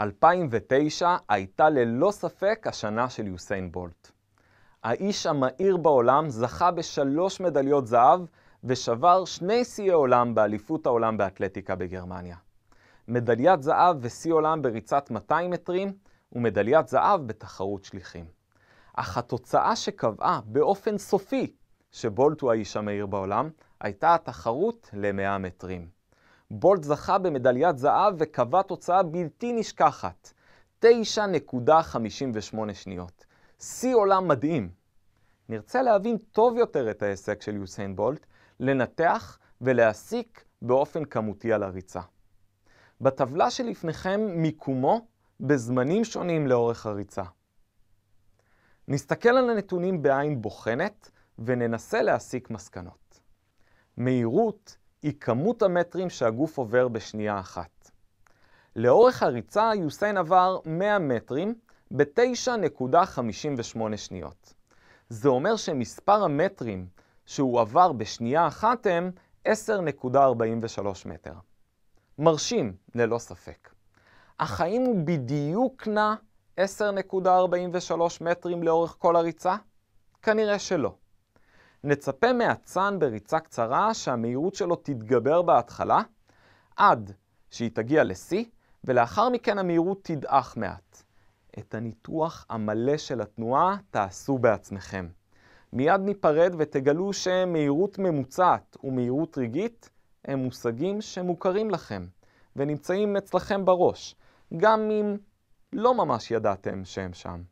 2009 הייתה ללא ספק השנה של יוסיין בולט. האיש המהיר בעולם זכה בשלוש מדליות זהב ושבר שני שיאי עולם באליפות העולם באתלטיקה בגרמניה. מדליית זהב ושיא עולם בריצת 200 מטרים ומדליית זהב בתחרות שליחים. אך התוצאה שקבעה באופן סופי שבולט הוא האיש המהיר בעולם, הייתה התחרות ל-100 מטרים. בולט זכה במדליית זהב וקבע תוצאה בלתי נשכחת, 9.58 שניות. שיא עולם מדהים. נרצה להבין טוב יותר את ההישג של יוסיין בולט, לנתח ולהסיק באופן כמותי על הריצה. בטבלה שלפניכם מיקומו בזמנים שונים לאורך הריצה. נסתכל על הנתונים בעין בוחנת וננסה להסיק מסקנות. מהירות היא כמות המטרים שהגוף עובר בשנייה אחת. לאורך הריצה יוסיין עבר 100 מטרים ב-9.58 שניות. זה אומר שמספר המטרים שהוא עבר בשנייה אחת הם 10.43 מטר. מרשים, ללא ספק. אך האם הוא בדיוק נע 10.43 מטרים לאורך כל הריצה? כנראה שלא. נצפה מהצאן בריצה קצרה שהמהירות שלו תתגבר בהתחלה, עד שהיא תגיע לשיא, ולאחר מכן המהירות תדעך מעט. את הניתוח המלא של התנועה תעשו בעצמכם. מיד ניפרד ותגלו שמהירות ממוצעת ומהירות רגעית הם מושגים שמוכרים לכם ונמצאים אצלכם בראש, גם אם לא ממש ידעתם שהם שם.